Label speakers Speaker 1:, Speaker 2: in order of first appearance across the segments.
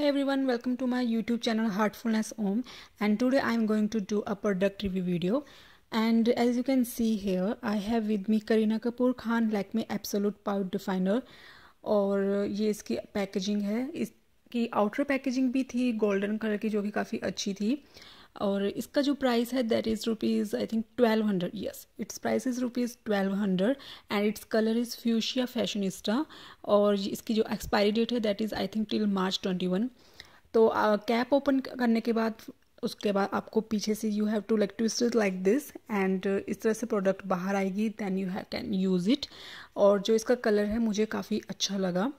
Speaker 1: hi everyone welcome to my youtube channel heartfulness home and today i'm going to do a product review video and as you can see here i have with me karina kapoor khan lakme absolute powder definer और ये इसकी packaging है इसकी outer packaging भी थी golden colour की जो कि काफ़ी अच्छी थी और इसका जो प्राइस है that is rupees I think twelve hundred yes it's price is rupees twelve hundred and it's colour is fuchsia fashionista और इसकी जो एक्सपायरी डेट है that is I think till March twenty one तो cap open करने के बाद उसके बाद आपको पीछे से you have to like twist it like this and इस तरह से प्रोडक्ट बाहर आएगी then you have can use it और जो इसका कलर है मुझे काफ़ी अच्छा लगा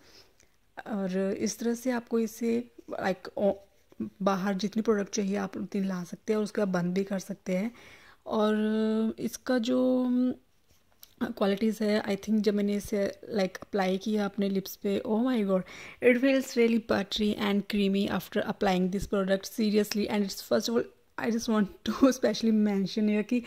Speaker 1: और इस तरह से आपको इसे लाइक बाहर जितनी प्रोडक्ट चाहिए आप उतनी ला सकते हैं और उसका बंद भी कर सकते हैं और इसका जो क्वालिटीज़ है आई थिंक जब मैंने इसे लाइक अप्लाई किया अपने लिप्स पे oh my god it feels really buttery and creamy after applying this product seriously and it's first of all I just want to specially mention yeah कि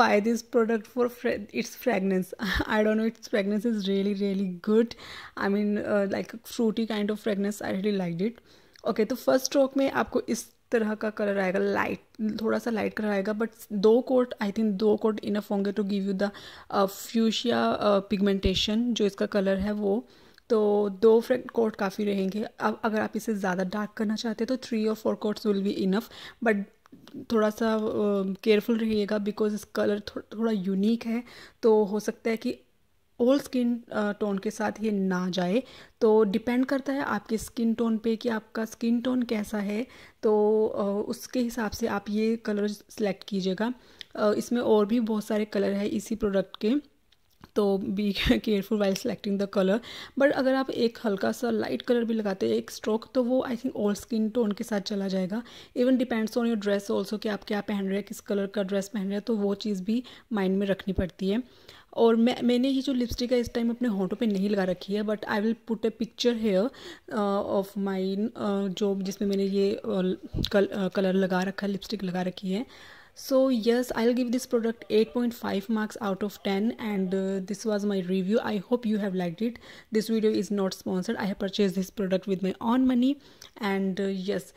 Speaker 1: buy this product for its fragrance I don't know its fragrance is really really good I mean like fruity kind of fragrance I really like it okay तो first stroke में आपको इस तरह का colour आएगा light थोड़ा सा light colour आएगा बट दो कोट आई थिंक दो कोट इनफ होंगे to give you the fuchsia pigmentation जो इसका कलर है वो तो दो फ्रेंड कोट काफ़ी रहेंगे अब अगर आप इसे ज़्यादा डार्क करना चाहते हैं तो थ्री और four coats will be enough but थोड़ा सा केयरफुल uh, रहिएगा बिकॉज इस कलर थो, थोड़ा यूनिक है तो हो सकता है कि ओल्ड स्किन टोन के साथ ये ना जाए तो डिपेंड करता है आपके स्किन टोन पे कि आपका स्किन टोन कैसा है तो uh, उसके हिसाब से आप ये कलर सेलेक्ट कीजिएगा uh, इसमें और भी बहुत सारे कलर है इसी प्रोडक्ट के तो be careful while selecting the colour but अगर आप एक हल्का सा लाइट कलर भी लगाते हैं एक स्ट्रोक तो वो I think all skin tone के साथ चला जाएगा even depends on your dress also कि आप क्या पहन रहे हैं किस कलर का ड्रेस पहन रहे हैं तो वो चीज़ भी माइंड में रखनी पड़ती है और मैं मैंने ये जो लिपस्टिक है इस टाइम अपने होंठों पे नहीं लगा रखी है but I will put a picture here of mine जो जिसमें मैंने ये कल, uh, कलर uh, लगा रखा है लिपस्टिक लगा रखी है so yes i'll give this product 8.5 marks out of 10 and uh, this was my review i hope you have liked it this video is not sponsored i have purchased this product with my own money and uh, yes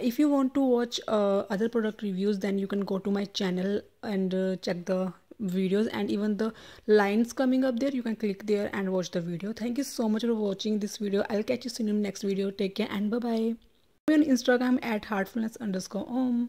Speaker 1: if you want to watch uh, other product reviews then you can go to my channel and uh, check the videos and even the lines coming up there you can click there and watch the video thank you so much for watching this video i'll catch you soon in next video take care and bye bye on instagram at heartfulness underscore om